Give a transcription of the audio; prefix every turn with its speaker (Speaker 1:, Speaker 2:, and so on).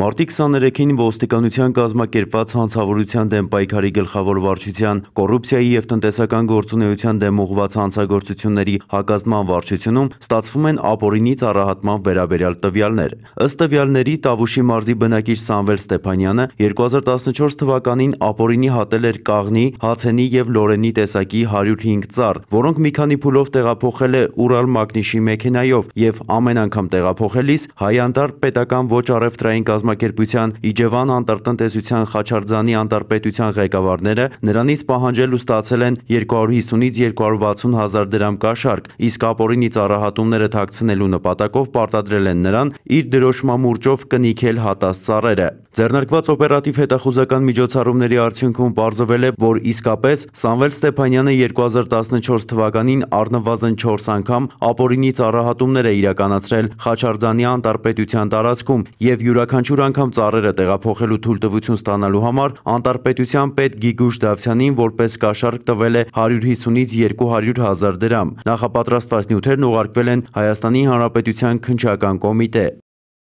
Speaker 1: Մարտի 23-ին ոստիկանության կազմակերպված հանցավորության դեմ պայքարի գլխավոր վարչության կոռուպցիայի եւ տնտեսական գործունեության դեմ ուղղված հանցագործությունների հակազդման վարչությունում ստացվում են ապօրինից առահատման վերաբերյալ տվյալներ։ Ըստ տվյալների Տավուշի մարզի բնակիչ Սամվել Ստեփանյանը 2014 թվականին ապօրինի հատել էր կաղնի, հացենի եւ լորենի տեսակի 105 ծառ, որոնք մի քանի փուլով տեղափոխել է Урал մագնիշի մեքենայով եւ ամեն անգամ տեղափոխելիս հայանդար պետական ոչ առևտրային կազմակերպ կազմակերպության Իջևան անտարտնտեսության Խաչարձանի անտարպետության ղեկավարները նրանից պահանջել ու ստացել են 250-ից 260 հազար դրամ կաշառք, իսկ ապօրինի ծառահատումները թաքցնելու նպատակով պարտադրել են նրան իր դրոշմամուրճով կնիքել հատած ծառերը։ Ձեռնարկված օպերատիվ հետախուզական միջոցառումների արդյունքում պարզվել է, որ իսկապես Սամվել Ստեփանյանը 2014 թվականին առնվազն 4 անգամ ապօրինի ծառահատումներ է իրականացրել Խաչարձանի անտարպետության տարածքում եւ յուրաքանչյուր յուրաքանչյուր անգամ ծառերը տեղափոխելու թույլտվություն ստանալու համար անտարպետության պետ Գիգուշ Դավթյանին որպես կաշառք տվել է 150-ից 200 հազար դրամ։ Նախապատրաստված նյութերն ուղարկվել են Հայաստանի Հանրապետության քննչական կոմիտե։